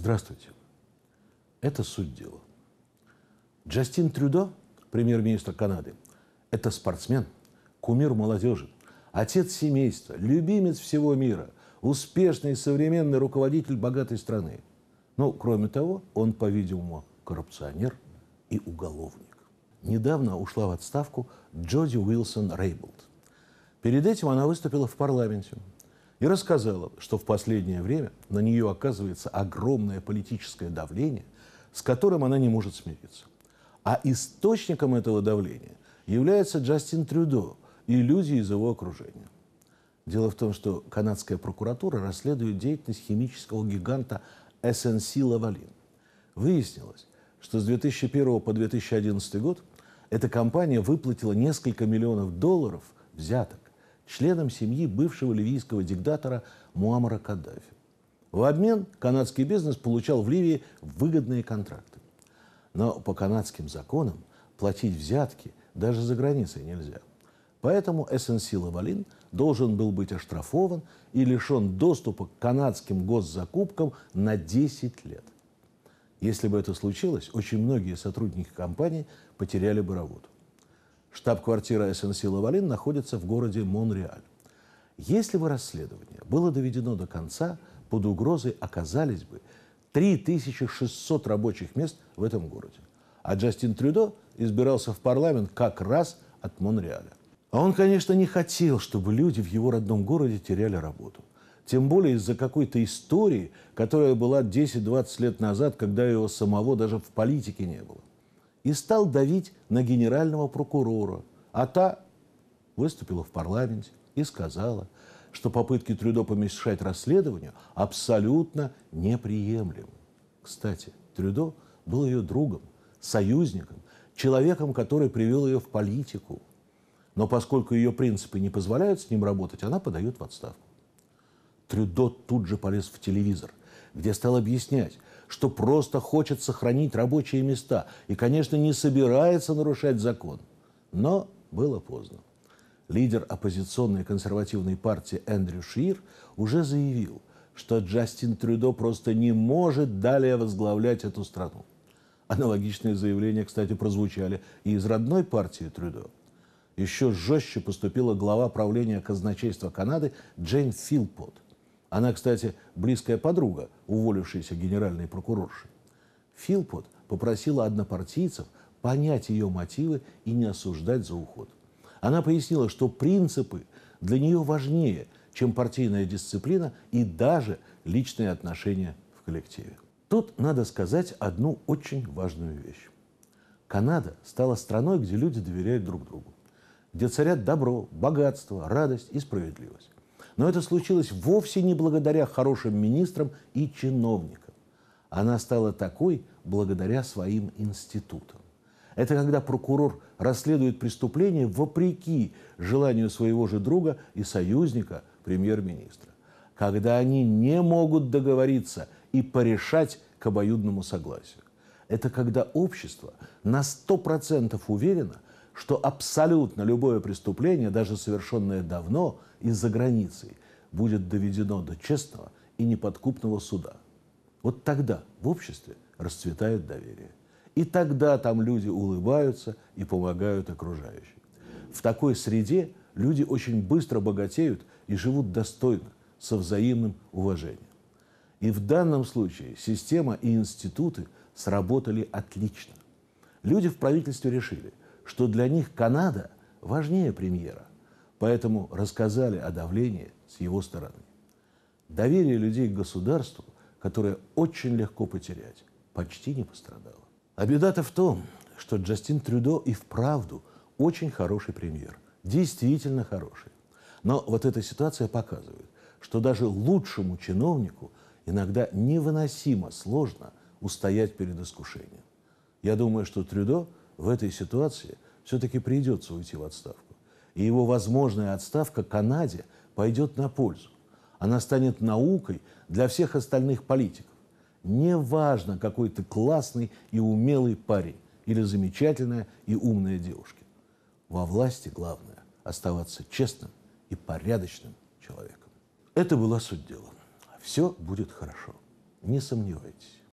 Здравствуйте. Это суть дела. Джастин Трюдо, премьер-министр Канады, это спортсмен, кумир молодежи, отец семейства, любимец всего мира, успешный и современный руководитель богатой страны. Ну, кроме того, он, по-видимому, коррупционер и уголовник. Недавно ушла в отставку Джоди Уилсон Рейблд. Перед этим она выступила в парламенте, и рассказала, что в последнее время на нее оказывается огромное политическое давление, с которым она не может смириться. А источником этого давления является Джастин Трюдо и люди из его окружения. Дело в том, что канадская прокуратура расследует деятельность химического гиганта SNC Lavalin. Выяснилось, что с 2001 по 2011 год эта компания выплатила несколько миллионов долларов взяток членом семьи бывшего ливийского диктатора Муаммара Каддафи. В обмен канадский бизнес получал в Ливии выгодные контракты. Но по канадским законам платить взятки даже за границей нельзя. Поэтому СНС Лавалин должен был быть оштрафован и лишен доступа к канадским госзакупкам на 10 лет. Если бы это случилось, очень многие сотрудники компании потеряли бы работу. Штаб-квартира СНС «Лавалин» находится в городе Монреаль. Если бы расследование было доведено до конца, под угрозой оказались бы 3600 рабочих мест в этом городе. А Джастин Трюдо избирался в парламент как раз от Монреаля. А он, конечно, не хотел, чтобы люди в его родном городе теряли работу. Тем более из-за какой-то истории, которая была 10-20 лет назад, когда его самого даже в политике не было и стал давить на генерального прокурора. А та выступила в парламенте и сказала, что попытки Трюдо помешать расследованию абсолютно неприемлемы. Кстати, Трюдо был ее другом, союзником, человеком, который привел ее в политику. Но поскольку ее принципы не позволяют с ним работать, она подает в отставку. Трюдо тут же полез в телевизор где стал объяснять, что просто хочет сохранить рабочие места и, конечно, не собирается нарушать закон. Но было поздно. Лидер оппозиционной консервативной партии Эндрю Шир уже заявил, что Джастин Трюдо просто не может далее возглавлять эту страну. Аналогичные заявления, кстати, прозвучали и из родной партии Трюдо. Еще жестче поступила глава правления казначейства Канады Джейн Филпот. Она, кстати, близкая подруга, уволившаяся генеральной прокурорши. Филпот попросила однопартийцев понять ее мотивы и не осуждать за уход. Она пояснила, что принципы для нее важнее, чем партийная дисциплина и даже личные отношения в коллективе. Тут надо сказать одну очень важную вещь. Канада стала страной, где люди доверяют друг другу, где царят добро, богатство, радость и справедливость. Но это случилось вовсе не благодаря хорошим министрам и чиновникам. Она стала такой благодаря своим институтам. Это когда прокурор расследует преступление вопреки желанию своего же друга и союзника, премьер-министра. Когда они не могут договориться и порешать к обоюдному согласию. Это когда общество на 100% уверено, что абсолютно любое преступление, даже совершенное давно и за границей, будет доведено до честного и неподкупного суда. Вот тогда в обществе расцветает доверие. И тогда там люди улыбаются и помогают окружающим. В такой среде люди очень быстро богатеют и живут достойно, со взаимным уважением. И в данном случае система и институты сработали отлично. Люди в правительстве решили – что для них Канада важнее премьера, поэтому рассказали о давлении с его стороны. Доверие людей к государству, которое очень легко потерять, почти не пострадало. А беда-то в том, что Джастин Трюдо и вправду очень хороший премьер, действительно хороший. Но вот эта ситуация показывает, что даже лучшему чиновнику иногда невыносимо сложно устоять перед искушением. Я думаю, что Трюдо – в этой ситуации все-таки придется уйти в отставку. И его возможная отставка Канаде пойдет на пользу. Она станет наукой для всех остальных политиков. Неважно, какой ты классный и умелый парень или замечательная и умная девушка. Во власти главное оставаться честным и порядочным человеком. Это была суть дела. Все будет хорошо. Не сомневайтесь.